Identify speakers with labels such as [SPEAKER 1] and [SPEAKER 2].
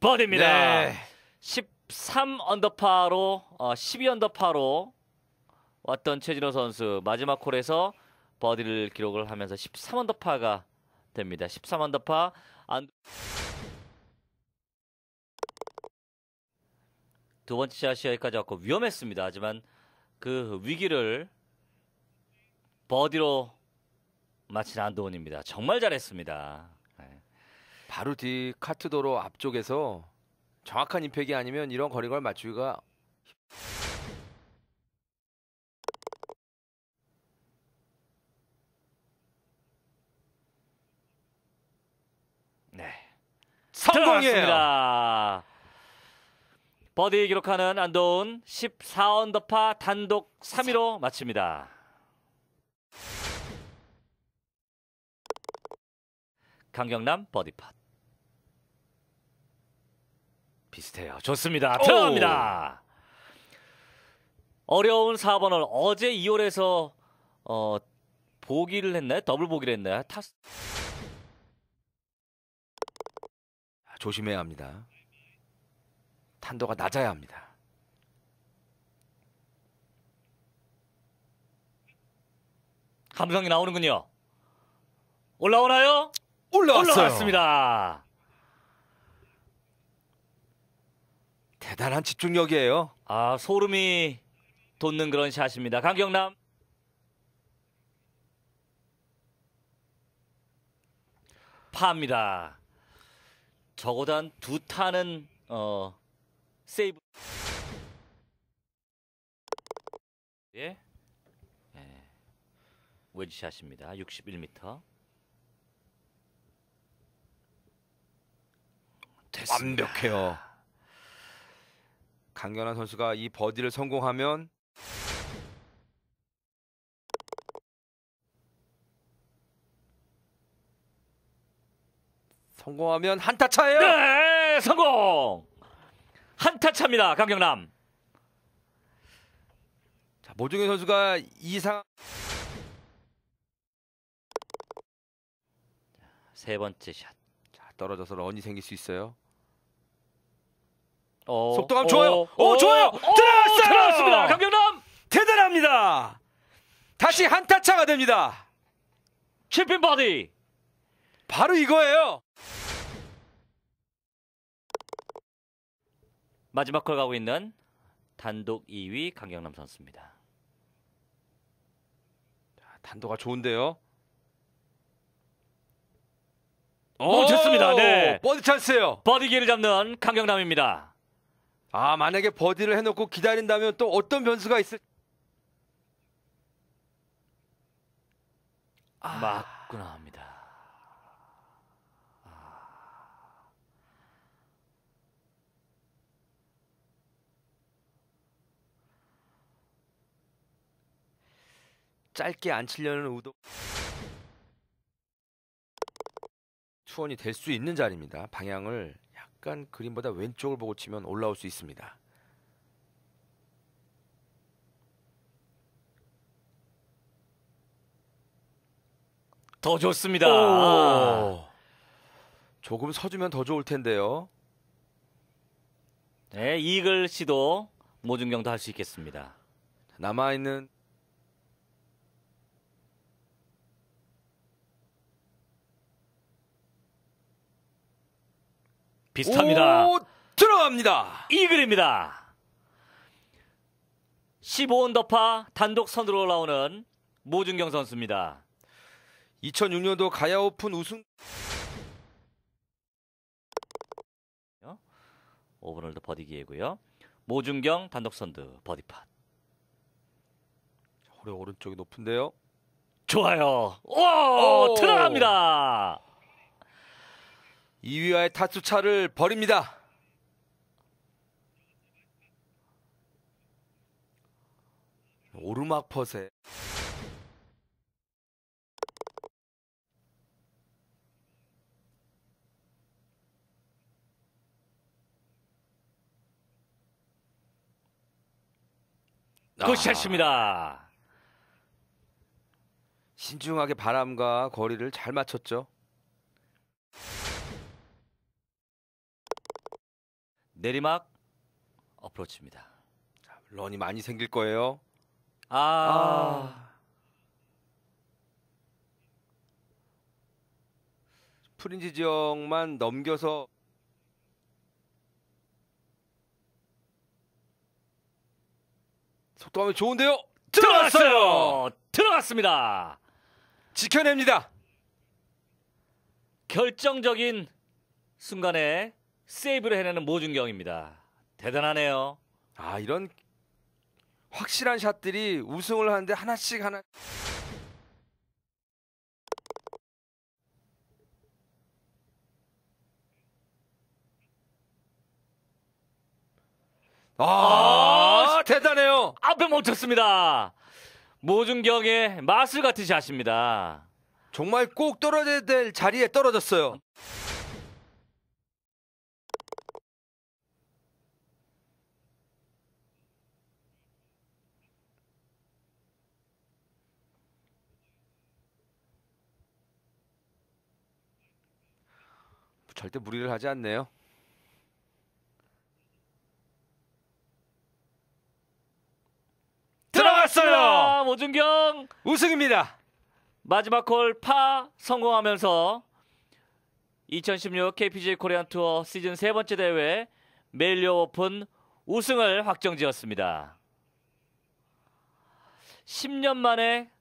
[SPEAKER 1] 버디입니다 네. 13 언더파로 어, 12 언더파로 왔던 최진호 선수 마지막 홀에서 버디를 기록을 하면서 13 언더파가 됩니다. 13 언더파 안... 두 번째 샷이 여기까지 왔고 위험했습니다. 하지만 그 위기를 버디로 마친 안도훈입니다. 정말 잘했습니다. 바로 뒤 카트도로 앞쪽에서 정확한 임팩이 아니면 이런 거리걸 맞추기가 네 성공이에요. 버디 기록하는 안도운 14언더파 단독 3위로 마칩니다. 강경남 버디팟. 비슷해요. 좋습니다. 들어갑니다. 어려운 4번을 어제 2월에서 어, 보기를 했나요? 더블 보기를 했나요? 타스... 조심해야 합니다. 탄도가 낮아야 합니다. 감성이 나오는군요. 올라오나요? 올라왔어요. 올라왔습니다. 대단한 집중력이에요. 아 소름이 돋는 그런 샷입니다. 강경남. 파입니다. 적어도 한 두 타는 어 세이브. 예. 예. 웨지샷입니다. 61m. 됐습니다. 완벽해요. 강연한 선수가 이 버디를 성공하면 성공하면 한타 차예요. 네, 성공. 한타 차입니다. 강경남. 자, 모종의 선수가 이상 세 번째 샷. 자, 떨어져서 런이 생길 수 있어요. 어, 속도감 어, 좋아요. 어, 오, 어, 좋아요. 어, 들어갔어요. 들어갔습니다. 강경남 대단합니다. 다시 한타 차가 됩니다. 칠핀 바디. 바로 이거예요. 마지막 걸 가고 있는 단독 2위 강경남 선수입니다. 단도가 좋은데요. 오, 됐습니다. 네. 버디 찬스예요. 버디기를 잡는 강경남입니다. 아, 만약에 버디를 해놓고 기다린다면 또 어떤 변수가 있을? 아. 맞구나 합니다. 짧게 안 치려는 의도 투원이 될 수 있는 자리입니다. 방향을 약간 그림보다 왼쪽을 보고 치면 올라올 수 있습니다. 더 좋습니다. 아. 조금 서주면 더 좋을 텐데요. 네, 이글 씨도 모중경도 할 수 있겠습니다. 남아있는 비슷합니다. 오, 들어갑니다. 이글입니다. 15원 더파 단독 선으로 올라오는 모준경 선수입니다. 2006년도 가야 오픈 우승 오분을드 버디 기회고요. 모준경 단독 선두 버디 팟. 허리 오른쪽이 높은데요. 좋아요. 오, 오! 들어갑니다. 2위와의 타투차를 벌입니다. 오르막 퍼세. 굿샷입니다. 아. 신중하게 바람과 거리를 잘 맞췄죠. 내리막 어프로치입니다. 자, 런이 많이 생길 거예요. 아. 아. 프린지 지역만 넘겨서 속도감이 좋은데요. 들어갔어요. 들어갔습니다. 지켜냅니다. 결정적인 순간에 세이브를 해내는 모준경입니다. 대단하네요. 아 이런 확실한 샷들이 우승을 하는데 하나씩 하나. 아, 아 대단해요. 앞에 멈췄습니다. 모준경의 마술 같은 샷입니다. 정말 꼭 떨어져야 될 자리에 떨어졌어요. 절대 무리를 하지 않네요. 들어갔어요. 모준경 우승입니다. 마지막 홀파 성공하면서 2016 KPG 코리안 투어 시즌 세 번째 대회 메일리어 오픈 우승을 확정지었습니다. 10년 만에